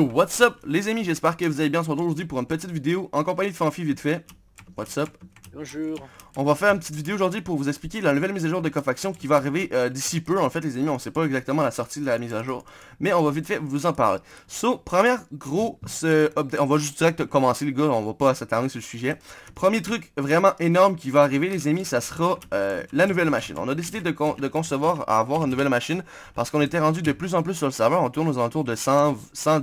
what's up les amis, j'espère que vous allez bien, on se retrouve aujourd'hui pour une petite vidéo en compagnie de Fanfi vite fait. What's up Bonjour. On va faire une petite vidéo aujourd'hui pour vous expliquer la nouvelle mise à jour de Cofaction qui va arriver euh, d'ici peu. En fait, les amis, on sait pas exactement la sortie de la mise à jour, mais on va vite fait vous en parler. So, première grosse euh, update. On va juste direct commencer, les gars. On va pas s'attarder sur le sujet. Premier truc vraiment énorme qui va arriver, les amis, ça sera euh, la nouvelle machine. On a décidé de, de concevoir à avoir une nouvelle machine parce qu'on était rendu de plus en plus sur le serveur. On tourne aux alentours de 100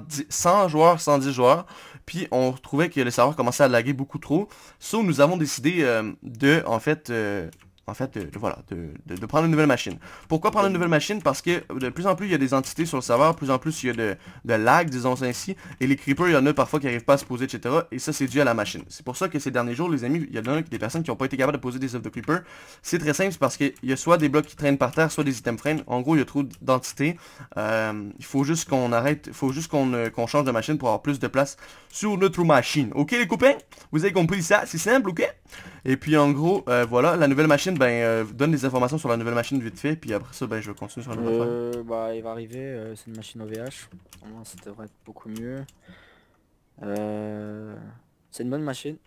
joueurs, 110 joueurs puis on trouvait que le serveur commençait à laguer beaucoup trop. So, nous avons décidé euh, de, en fait, euh, en fait, voilà, de, prendre une nouvelle machine. Pourquoi prendre une nouvelle machine Parce que de plus en plus, il y a des entités sur le serveur, de plus en plus, il y a de, de lag, disons ainsi, et les creepers, il y en a parfois qui n'arrivent pas à se poser, etc. Et ça, c'est dû à la machine. C'est pour ça que ces derniers jours, les amis, il y en a des personnes qui n'ont pas été capables de poser des œufs de creeper. C'est très simple, c'est parce qu'il y a soit des blocs qui traînent par terre, soit des items frame. En gros, il y a trop d'entités. Euh, il faut juste qu'on arrête, il faut juste euh, qu'on change de machine pour avoir plus de place sur notre machine. Ok les copains Vous avez compris ça C'est simple, ok et puis en gros, euh, voilà, la nouvelle machine, ben, euh, donne des informations sur la nouvelle machine vite fait, puis après ça, ben, je continue sur la nouvelle euh, Bah, il va arriver, euh, c'est une machine OVH, au moins ça devrait être beaucoup mieux. C'est une bonne machine.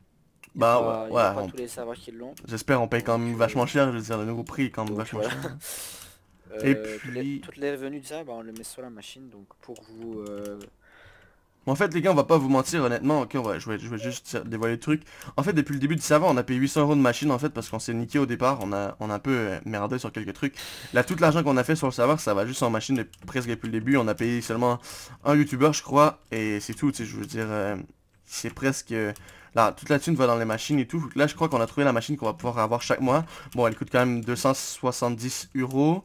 bah ouais, pas tous les serveurs qui l'ont. J'espère on paye quand même vachement cher, je veux dire, le nouveau prix quand même vachement cher. Et puis... Toutes les, revenus de ça, bah, on le met sur la machine, donc pour vous en fait, les gars, on va pas vous mentir, honnêtement. Ok, je, vais, juste dévoiler le truc. En fait, depuis le début du serveur, on a payé 800 euros de machine, en fait, parce qu'on s'est niqué au départ. On a, on a un peu euh, merdé sur quelques trucs. Là, tout l'argent qu'on a fait sur le serveur, ça va juste en machine presque depuis le début. On a payé seulement un youtubeur je crois, et c'est tout, tu sais, je veux dire... Euh, c'est presque... Euh, là, toute la thune va dans les machines et tout. Là, je crois qu'on a trouvé la machine qu'on va pouvoir avoir chaque mois. Bon, elle coûte quand même 270 euros.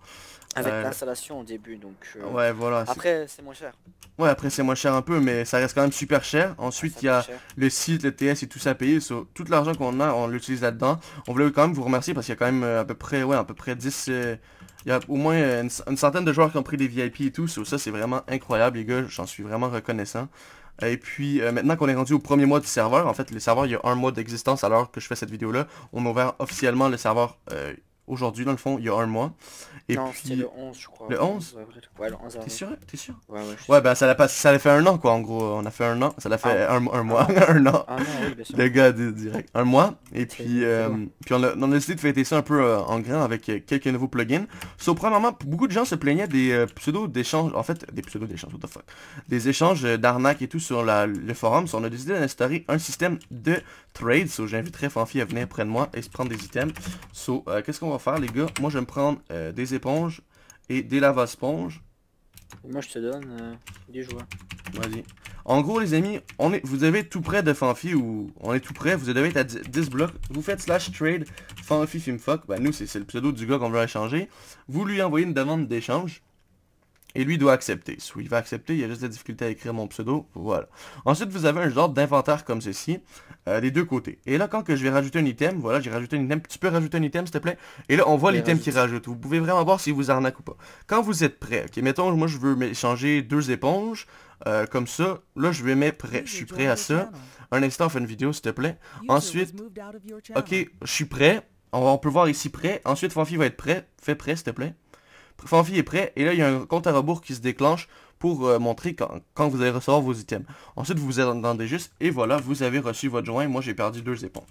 Avec euh, l'installation au début, donc... Euh, ouais, voilà. Après, c'est moins cher. Ouais, après, c'est moins cher un peu, mais ça reste quand même super cher. Ensuite, il y a le site, le TS et tout ça payé payer. tout l'argent qu'on a, on l'utilise là-dedans. On voulait quand même vous remercier parce qu'il y a quand même euh, à peu près, ouais, à peu près 10... Il y a au moins une, centaine de joueurs qui ont pris des VIP et tout. ça, c'est vraiment incroyable, les gars. J'en suis vraiment reconnaissant. Et puis maintenant qu'on est rendu au premier mois du serveur, en fait le serveur il y a un mois d'existence alors que je fais cette vidéo là, on a ouvert officiellement le serveur aujourd'hui, dans le fond, il y a un mois. Et puis... le 11, je crois. Le 11 Ouais, le 11 T'es sûr T'es sûr Ouais, ouais. ben ça l'a pas... ça fait un an, quoi, en gros. On a fait un an. Ça l'a fait ah. un, mois. Ah. un an. Ah non, oui, Le gars, direct. Un mois. Et puis, euh, puis on, a, on décidé de fêter ça un peu euh, en grain avec euh, quelques nouveaux plugins. Sauf, so, moment beaucoup de gens se plaignaient des pseudos pseudo d'échanges. En fait, des pseudo d'échanges, what the fuck. Des échanges d'arnaques et tout sur le forum. on a décidé d'instaurer un système de trades. So, j'inviterai Fanfi à venir près de moi et se prendre des items. So, qu'est-ce qu'on va faire, les gars, moi je vais me prendre euh, des éponges et des lavas-sponges. Moi je te donne euh, des joueurs. vas En gros les amis, on est, vous avez tout près de Fanfi ou on est tout près, vous devez être à 10 blocs, vous faites slash trade Fanfi Fimfuck, bah nous c'est le pseudo du gars qu'on veut échanger, vous lui envoyez une demande d'échange, et lui doit accepter. Soit il va accepter, il y a juste des difficultés à écrire mon pseudo. Voilà. Ensuite, vous avez un genre d'inventaire comme ceci, euh, des deux côtés. Et là, quand que je vais rajouter un item, voilà, j'ai rajouté un item. Tu peux rajouter un item, s'il te plaît Et là, on voit l'item qui rajoute. Vous pouvez vraiment voir si vous arnaque ou pas. Quand vous êtes prêt, ok, mettons, moi, je veux changer deux éponges. Euh, comme ça, là je vais mettre prêt, je suis prêt à ça. Un instant, fait une vidéo s'il te plaît. Ensuite, ok, je suis prêt. On, peut voir ici prêt. Ensuite, Fanfi va être prêt. Fais prêt s'il te plaît. Fanfi est prêt, et là il y a un compte à rebours qui se déclenche pour euh, montrer quand, vous allez recevoir vos items. Ensuite, vous vous attendez juste, et voilà, vous avez reçu votre joint, et moi j'ai perdu deux éponges.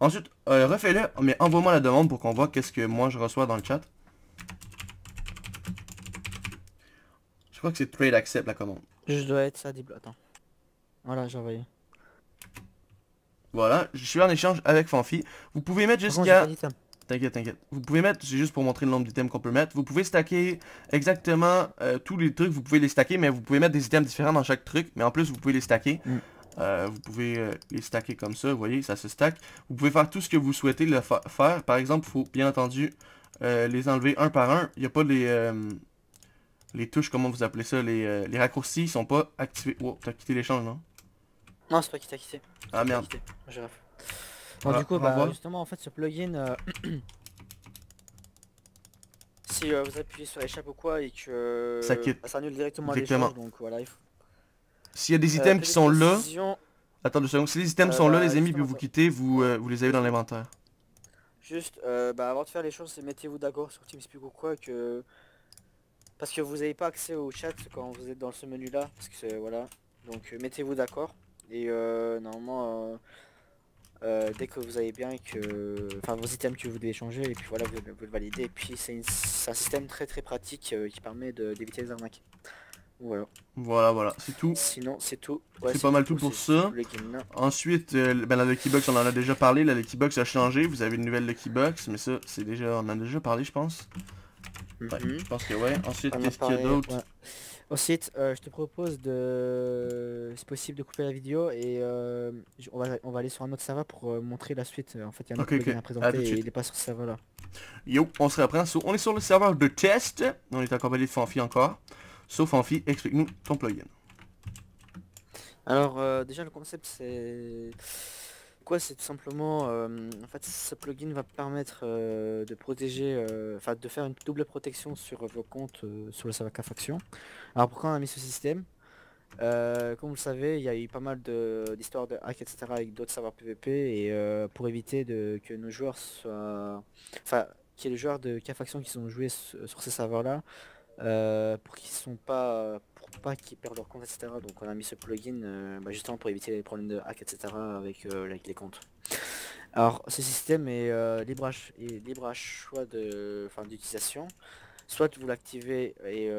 Ensuite, euh, refais-le, mais envoie-moi la demande pour qu'on voit qu'est-ce que moi je reçois dans le chat. Je crois que c'est trade accept la commande. Je dois être ça, dis attends. Voilà, j'ai envoyé. Voilà, je suis en échange avec Fanfi. Vous pouvez mettre jusqu'à... T'inquiète, t'inquiète. Vous pouvez mettre, c'est juste pour montrer le nombre d'items qu'on peut mettre. Vous pouvez stacker exactement euh, tous les trucs, vous pouvez les stacker, mais vous pouvez mettre des items différents dans chaque truc. Mais en plus, vous pouvez les stacker. Mm. Euh, vous pouvez euh, les stacker comme ça, vous voyez, ça se stack. Vous pouvez faire tout ce que vous souhaitez le faire. Par exemple, il faut bien entendu les enlever un par un. Il n'y a pas les, les touches, comment vous appelez ça, les, les raccourcis, ils sont pas activés. Wow, oh, t'as quitté l'échange, non Non, c'est pas qui t'a quitté. Ah merde du ah, coup, bah, justement, en fait, ce plugin, euh, si euh, vous appuyez sur échappe ou quoi et que ça, bah, annule directement les choses, donc voilà. S'il faut... y a des euh, items qui sont là, attends deux secondes, si les items sont là, bah, les amis, puis vous quittez, vous, vous les avez dans l'inventaire. Juste, bah, avant de faire les choses, mettez-vous d'accord sur TeamSpeak ou quoi que parce que vous n'avez pas accès au chat quand vous êtes dans ce menu là parce que voilà donc mettez-vous d'accord et normalement euh, dès que vous avez bien que enfin vos items que vous devez changer et puis voilà vous, le validez et puis c'est un système très très pratique euh, qui permet d'éviter les arnaques voilà voilà c'est tout sinon c'est tout c'est pas mal tout, pour ça ensuite euh, ben, la lucky box on en a déjà parlé la lucky box a changé vous avez une nouvelle lucky box mais ça c'est déjà on en a déjà parlé je pense Mhm. je pense que ouais. Ensuite, qu'est-ce qu'il y a d'autre Ensuite, euh, je te propose de, c'est possible, de couper la vidéo et euh, on, va, on va aller sur un autre serveur pour euh, montrer la suite. En fait, il y a un autre okay, à présenter et il est pas sur ce serveur là. Yo, on après un on est sur le serveur de test. On est accompagné de Fanfi encore. Sauf so, Fanfi, explique-nous ton plugin. Alors déjà le concept c'est c'est tout simplement euh, en fait ce plugin va permettre euh, de protéger euh, enfin de faire une double protection sur vos comptes sur le serveur faction alors pourquoi on a mis ce système comme vous le savez il y a eu pas mal d'histoires de, hack etc avec d'autres serveurs pvp et pour éviter de, que nos joueurs soient enfin qu'il y ait les joueurs de K-Faction qui sont joués sur ces serveurs là euh, pour qu'ils sont pas pour pas qu'ils perdent leur compte etc donc on a mis ce plugin euh, bah, justement pour éviter les problèmes de hack etc avec, euh, les comptes alors ce système est libre à, choix de fin d'utilisation soit vous l'activez et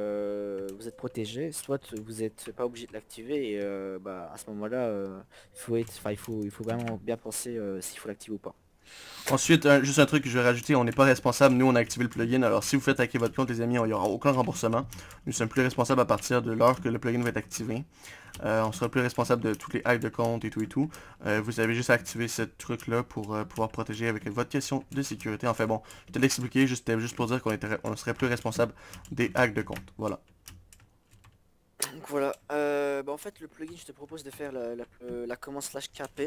vous êtes protégé soit vous n'êtes pas obligé de l'activer et bah, à ce moment là il faut il faut vraiment bien penser s'il faut l'activer ou pas Ensuite, juste un truc que je vais rajouter, on n'est pas responsable, nous on a activé le plugin, alors si vous faites hacker votre compte les amis, il n'y aura aucun remboursement. Nous sommes plus responsables à partir de l'heure que le plugin va être activé. Euh, on sera plus responsable de toutes les hacks de compte et tout et tout. Euh, vous avez juste à activer ce truc là pour euh, pouvoir protéger avec votre question de sécurité. Enfin bon, je te l'expliquer, juste, juste pour dire qu'on on serait plus responsable des hacks de compte. Voilà. Donc voilà, euh, bah, en fait le plugin je te propose de faire la, euh, commande slash kp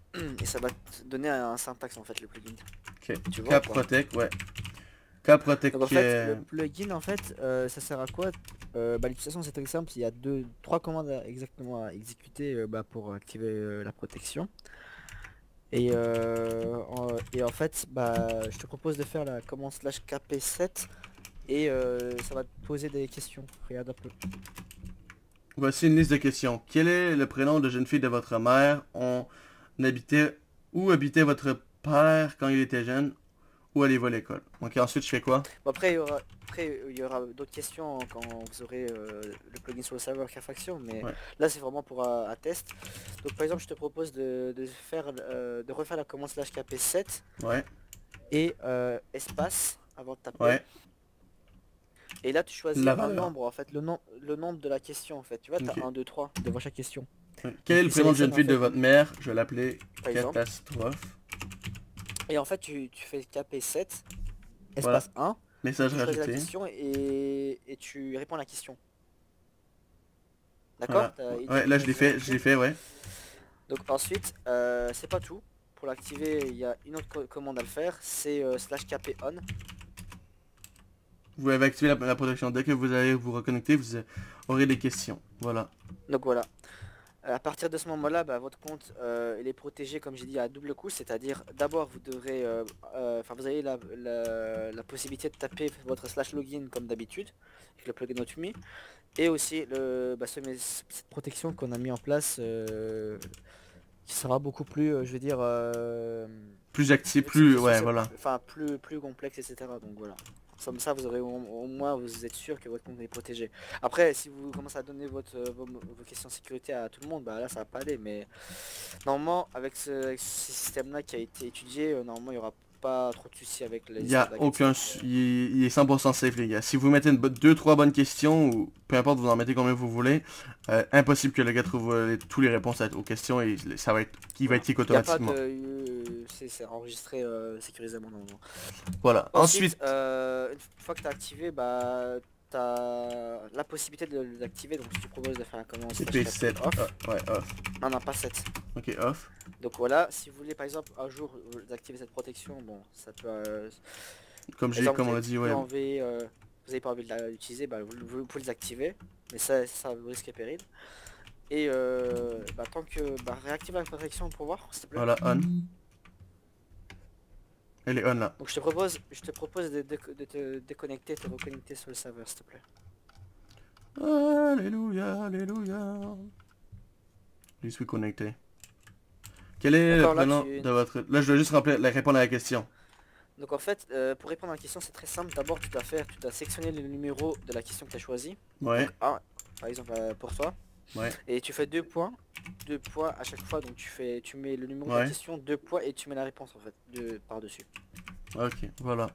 et ça va te donner un, syntaxe en fait le plugin. Ok, tu vois, protect, ouais. K-Protect est... le plugin en fait euh, ça sert à quoi bah, L'utilisation c'est très simple, il y a deux, trois commandes exactement à exécuter bah, pour activer la protection. Et, en, et en fait bah, je te propose de faire la commande slash kp7 et ça va te poser des questions, regarde un peu. Voici une liste de questions. Quel est le prénom de jeune fille de votre mère? On habitait, où habitait votre père quand il était jeune? Où allez-vous à l'école? Ok, ensuite je fais quoi? après, il y aura, d'autres questions quand vous aurez euh, le plugin sur le serveur Carfaction, mais là c'est vraiment pour un, euh, test. Donc par exemple, je te propose de, faire, euh, de refaire la commande slash kp7. Et espace avant de taper. Et là, tu choisis la un nombre, en fait, le, nom le nombre de la question, en fait. Tu vois, t'as 1, 2, 3 devant chaque question. Quel est le prénom de jeune fille de votre mère Je vais l'appeler Catastrophe. Et en fait, tu, tu fais KP7, espace 1. Message tu La question et, tu réponds à la question. D'accord Ouais, là je l'ai fait, je l'ai fait, ouais. Donc ensuite, euh, c'est pas tout. Pour l'activer, il y a une autre commande à le faire, c'est euh, slash kp on. Vous avez activé la, protection. Dès que vous allez vous reconnecter, vous aurez des questions. Voilà. Donc voilà. Euh, à partir de ce moment-là, bah, votre compte euh, il est protégé, comme j'ai dit, à double coup. C'est-à-dire, d'abord, vous devrez, euh, enfin, vous avez la, possibilité de taper votre slash login comme d'habitude avec le plugin Otumi, et aussi le, bah, ce, cette protection qu'on a mis en place, qui sera beaucoup plus, je veux dire, plus actif, plus, ouais, voilà. Enfin, plus, plus complexe, etc. Donc voilà. Comme ça, vous aurez au, moins, vous êtes sûr que votre compte est protégé. Après, si vous commencez à donner votre, euh, vos, questions de sécurité à tout le monde, bah là, ça va pas aller. Mais normalement, avec ce, ce système-là qui a été étudié, euh, normalement, il y aura trop de soucis avec les... Il a aucun... Il, est 100% safe, les gars. Si vous mettez deux trois bonnes questions, ou peu importe, vous en mettez combien vous voulez, euh, impossible que le gars trouve euh, tous toutes les réponses aux questions et ça va être... qui va être automatiquement. Euh, c'est enregistré nom. Voilà. Ensuite, Ensuite une fois que tu as activé, bah t'as la possibilité de l'activer, donc si tu proposes de faire un commande. C'était 7 off. Ah, ouais, off. Non, non, pas 7. Ok, off. Donc voilà, si vous voulez par exemple un jour d'activer cette protection, bon, ça peut... Euh, comme j'ai, comme on a dit, ouais. Euh, vous n'avez pas envie de l'utiliser, bah, vous, pouvez les activer, mais ça, ça risque et péril. Et euh, bah, tant que... Bah, réactive la protection pour voir, s'il plaît. Voilà, on. Elle est on là. Donc je te propose, je te propose de, te déconnecter, de te reconnecter sur le serveur s'il te plaît. Alléluia, alléluia. Je suis connecté. Quel est le prénom de votre... Là je dois juste répondre à la question. Donc en fait, euh, pour répondre à la question c'est très simple. D'abord tu dois faire, tu sectionner le numéro de la question que tu as choisi. Ouais. par exemple euh, pour toi. Et tu fais deux points, deux points à chaque fois, donc tu fais, tu mets le numéro de question, deux points et tu mets la réponse en fait, de, par dessus. Ok, voilà.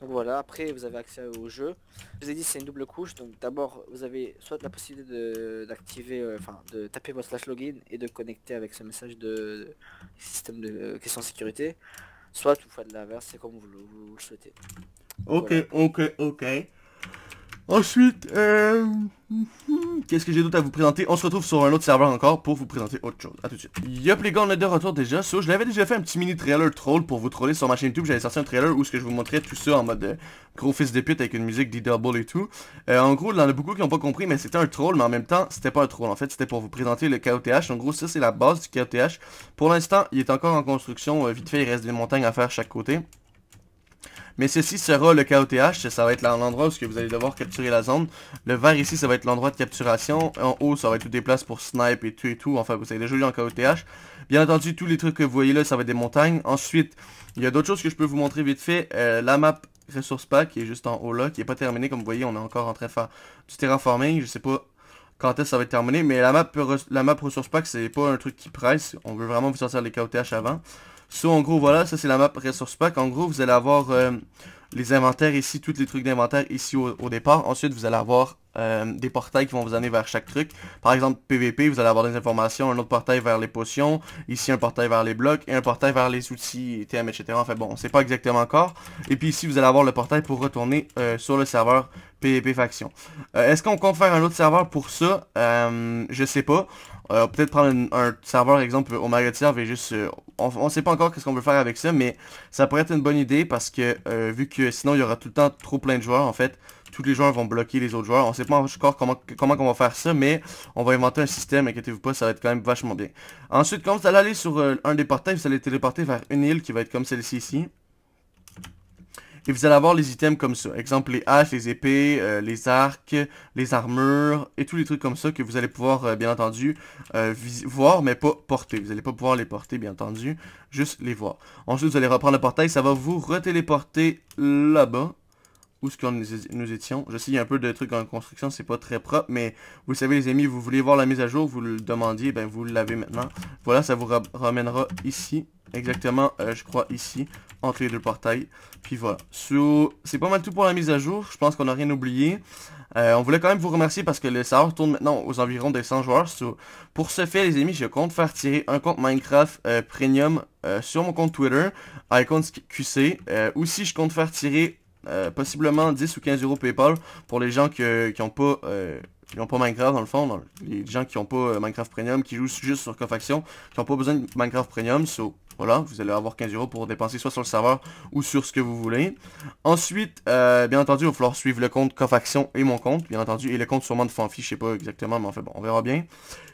Donc voilà, après vous avez accès au jeu. Je vous ai dit c'est une double couche, donc d'abord vous avez soit la possibilité d'activer, euh, enfin de taper votre slash login et de connecter avec ce message de, système de euh, questions de sécurité, soit vous de l'inverse, c'est comme vous le, souhaitez. ok, ok, ok. Ensuite, euh, qu'est-ce que j'ai d'autre à vous présenter On se retrouve sur un autre serveur encore pour vous présenter autre chose. A tout de suite. Yup les gars, on est de retour déjà. je l'avais déjà fait un petit mini trailer troll pour vous troller sur ma chaîne YouTube. J'avais sorti un trailer où ce que je vous montrais tout ça en mode euh, gros fils de pute avec une musique D-Double et tout. Euh, en gros, il y en a beaucoup qui n'ont pas compris, mais c'était un troll, mais en même temps, c'était pas un troll. En fait, c'était pour vous présenter le KOTH. En gros, ça c'est la base du KOTH. Pour l'instant, il est encore en construction. vite fait, il reste des montagnes à faire chaque côté. Mais ceci sera le KOTH, ça va être l'endroit où vous allez devoir capturer la zone. Le vert ici, ça va être l'endroit de capturation. En haut, ça va être tout des places pour snipe et tout et tout. Enfin, vous avez déjà eu en KOTH. Bien entendu, tous les trucs que vous voyez là, ça va être des montagnes. Ensuite, il y a d'autres choses que je peux vous montrer vite fait. Euh, la map ressource pack qui est juste en haut là, qui est pas terminée. Comme vous voyez, on est encore en train de faire du terraforming. Je sais pas quand est-ce que ça va être terminé. Mais la map, la map ressource pack, c'est pas un truc qui presse. On veut vraiment vous sortir les KOTH avant. So, en gros, voilà, ça c'est la map ressource Pack. En gros, vous allez avoir euh, les inventaires ici, tous les trucs d'inventaire ici au, départ. Ensuite, vous allez avoir euh, des portails qui vont vous amener vers chaque truc. Par exemple, PVP, vous allez avoir des informations, un autre portail vers les potions, ici un portail vers les blocs, et un portail vers les outils, TM, etc. Enfin bon, c'est pas exactement encore. Et puis ici, vous allez avoir le portail pour retourner euh, sur le serveur PVP Faction. Est-ce qu'on compte faire un autre serveur pour ça Je sais pas. Euh, peut-être prendre un, serveur, exemple, au Serve et juste... Euh, on sait pas encore qu'est-ce qu'on veut faire avec ça, mais ça pourrait être une bonne idée parce que euh, vu que sinon il y aura tout le temps trop plein de joueurs, en fait, tous les joueurs vont bloquer les autres joueurs. On sait pas encore comment, comment on va faire ça, mais on va inventer un système, inquiétez-vous pas, ça va être quand même vachement bien. Ensuite, quand vous allez aller sur un des portails, vous allez téléporter vers une île qui va être comme celle-ci ici. Et vous allez avoir les items comme ça. Exemple, les haches, les épées, euh, les arcs, les armures et tous les trucs comme ça que vous allez pouvoir, euh, bien entendu, euh, voir, mais pas porter. Vous n'allez pas pouvoir les porter, bien entendu, juste les voir. Ensuite, vous allez reprendre le portail. Ça va vous retéléporter là-bas où ce que nous étions. Je sais, il y a un peu de trucs en construction, c'est pas très propre, mais vous savez les amis, vous voulez voir la mise à jour, vous le demandiez, ben vous l'avez maintenant. Voilà, ça vous ramènera ici, exactement, euh, je crois ici, entre les deux portails. Puis voilà, c'est pas mal tout pour la mise à jour, je pense qu'on n'a rien oublié. Euh, on voulait quand même vous remercier parce que le serveur tourne maintenant aux environs des 100 joueurs. pour ce fait, les amis, je compte faire tirer un compte Minecraft euh, Premium sur mon compte Twitter, Ou si je compte faire tirer euh, possiblement 10 ou 15 euros PayPal pour les gens qui n'ont pas... Euh, qui pas Minecraft dans le fond, les gens qui n'ont pas euh, Minecraft Premium, qui jouent juste sur Cofaction, qui n'ont pas besoin de Minecraft Premium, voilà, vous allez avoir 15 euros pour dépenser soit sur le serveur ou sur ce que vous voulez. Ensuite, bien entendu, il va falloir suivre le compte Cofaction et mon compte, bien entendu, et le compte sûrement de Fanfi, je sais pas exactement, mais en fait, bon, on verra bien.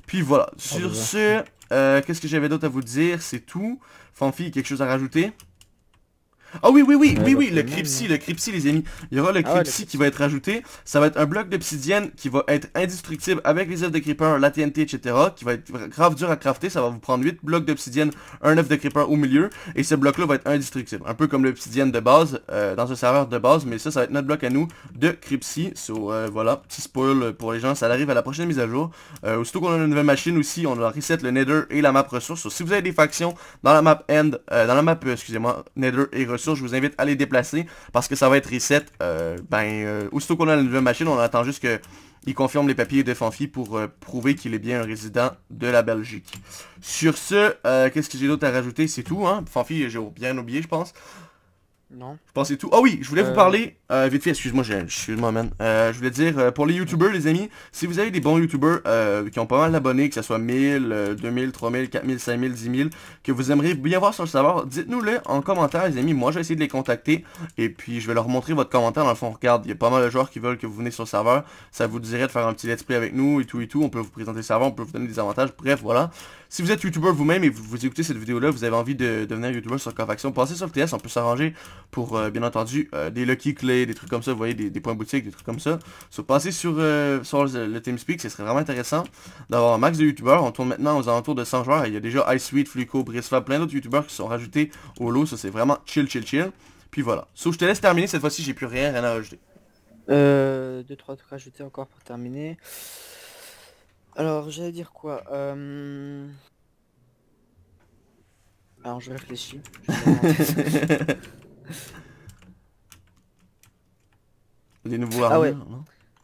Puis voilà, sur ce, qu'est-ce que j'avais d'autre à vous dire, c'est tout. Fanfi, quelque chose à rajouter Oh oui, oui, oui, oui, oui, le Cripsy, le Cripsy, les amis. Il y aura le ah Cripsy qui va être ajouté. Ça va être un bloc d'obsidienne qui va être indestructible avec les œufs de creeper, la TNT, etc. Qui va être grave dur à crafter. Ça va vous prendre 8 blocs d'obsidienne, un œuf de creeper au milieu. Et ce bloc-là va être indestructible. Un peu comme l'obsidienne de base, euh, dans ce serveur de base. Mais ça, ça va être notre bloc à nous de Cripsy. So, euh, voilà, petit spoil pour les gens. Ça arrive à la prochaine mise à jour. Euh, aussitôt qu'on a une nouvelle machine aussi, on a reset le nether et la map ressources. si vous avez des factions dans la map end, euh, dans la map, excusez-moi, nether et ressources je vous invite à les déplacer parce que ça va être reset. Euh, ben, euh, aussitôt qu'on a la nouvelle machine, on attend juste qu'il confirme les papiers de Fanfi pour euh, prouver qu'il est bien un résident de la Belgique. Sur ce, qu'est-ce que j'ai d'autre à rajouter C'est tout. Hein? Fanfi, j'ai bien oublié, je pense. Non. Je pense c'est tout. Ah oh oui, je voulais vous euh. parler. Euh, vite fait, excuse-moi, excuse-moi, man. Euh, je voulais dire, euh, pour les youtubeurs, les amis, si vous avez des bons youtubeurs euh, qui ont pas mal d'abonnés, que ce soit 1000, 2000, 3000, 4000, 5000, 10 000, que vous aimeriez bien voir sur le serveur, dites-nous-le en commentaire, les amis. Moi, je vais essayer de les contacter. Et puis, je vais leur montrer votre commentaire. Dans le fond, regarde, il y a pas mal de joueurs qui veulent que vous venez sur le serveur. Ça vous dirait de faire un petit let's play avec nous et tout et tout. On peut vous présenter le serveur, on peut vous donner des avantages. Bref, voilà. Si vous êtes youtubeur vous-même et vous, écoutez cette vidéo-là, vous avez envie de, devenir youtubeur sur Cofaction, passez sur le TS, on peut s'arranger pour, euh, bien entendu, euh, des Lucky Clay, des trucs comme ça, vous voyez, des, points boutiques, des trucs comme ça. se passer sur, euh, sur le, Team speak ce serait vraiment intéressant d'avoir un max de youtubeurs. On tourne maintenant aux alentours de 100 joueurs. Il y a déjà iSuite, Fluco, Brisla, plein d'autres youtubeurs qui sont rajoutés au lot. Ça, c'est vraiment chill, chill, chill. Puis voilà. Sauf, je te laisse terminer cette fois-ci, j'ai plus rien, rien à rajouter. Euh, deux, trois trucs rajoutés encore pour terminer. Alors, j'allais dire quoi Alors, je réfléchis. Je Les nouveaux ah ouais.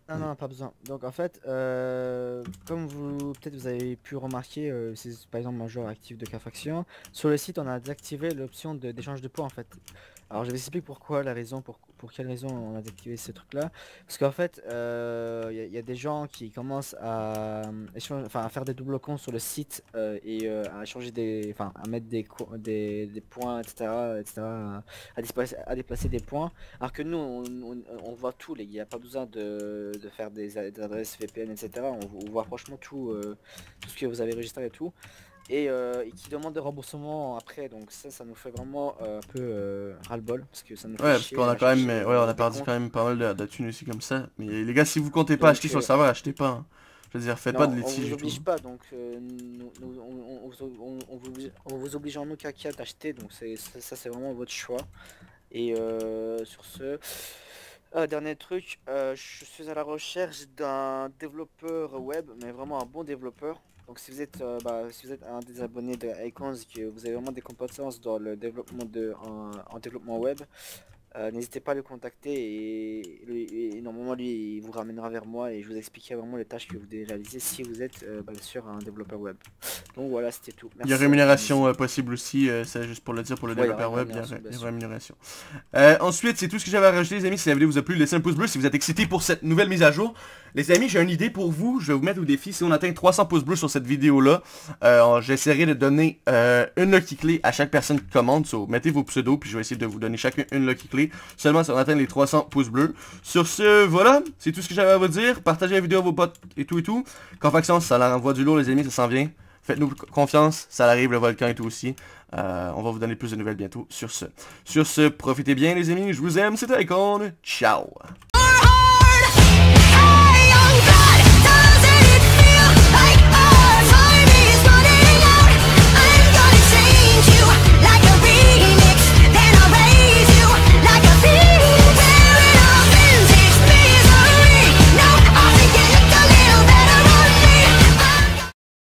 non, non, pas besoin. Donc en fait, euh, comme vous peut-être vous avez pu remarquer, euh, c'est par exemple un joueur actif de k sur le site on a désactivé l'option d'échange de, de points en fait. Alors je vais expliquer pourquoi, la raison pourquoi pour quelle raison on a activé ce truc là Parce qu'en fait, il euh, ya y, a des gens qui commencent euh, à, faire des doubles comptes sur le site euh, et à changer des, enfin, à mettre des, des, des, points, etc., etc., à, déplacer, à déplacer des points. Alors que nous, on, voit tout, il n'y a pas besoin de, faire des, adresses VPN, etc. On, on voit franchement tout, tout ce que vous avez registré et tout. Euh, et, qui demande des remboursements après. Donc ça, ça nous fait vraiment euh, un peu euh, ras-le-bol parce que ça nous fait Ouais, parce qu'on a quand même, on a perdu quand même pas mal de, aussi comme ça. Mais les gars, si vous comptez pas acheter sur le serveur, achetez pas. Hein. Je veux dire, faites pas de litige On vous oblige pas, donc on, vous oblige, en aucun cas d'acheter. Donc ça, ça c'est vraiment votre choix. Et sur ce... dernier truc, je suis à la recherche d'un développeur web, mais vraiment un bon développeur, donc si vous êtes, euh, bah, si vous êtes un des abonnés de Icons, que vous avez vraiment des compétences dans le développement de, en développement web, euh, n'hésitez pas à le contacter et, normalement lui il vous ramènera vers moi et je vous expliquerai vraiment les tâches que vous devez réaliser si vous êtes euh, bah, sur bien sûr un développeur web. Donc voilà c'était tout. Merci. Il y a rémunération euh, possible aussi, c'est juste pour le dire pour le développeur web, il y a, rémunération. ensuite c'est tout ce que j'avais à rajouter les amis, si la vidéo vous a plu laissez un pouce bleu si vous êtes excité pour cette nouvelle mise à jour. Les amis j'ai une idée pour vous, je vais vous mettre au défi, si on atteint 300 pouces bleus sur cette vidéo là, j'essaierai de donner une lucky clé à chaque personne qui commande, mettez vos pseudos puis je vais essayer de vous donner chacun une lucky clé seulement si on atteint les 300 pouces bleus. Sur ce, voilà, c'est tout ce que j'avais à vous dire. Partagez la vidéo à vos potes et tout et tout. Confaction, ça leur envoie du lourd, les amis, ça s'en vient. Faites-nous confiance, ça arrive, le volcan et tout aussi. Euh, on va vous donner plus de nouvelles bientôt sur ce. Sur ce, profitez bien les amis, je vous aime, c'était Icon, ciao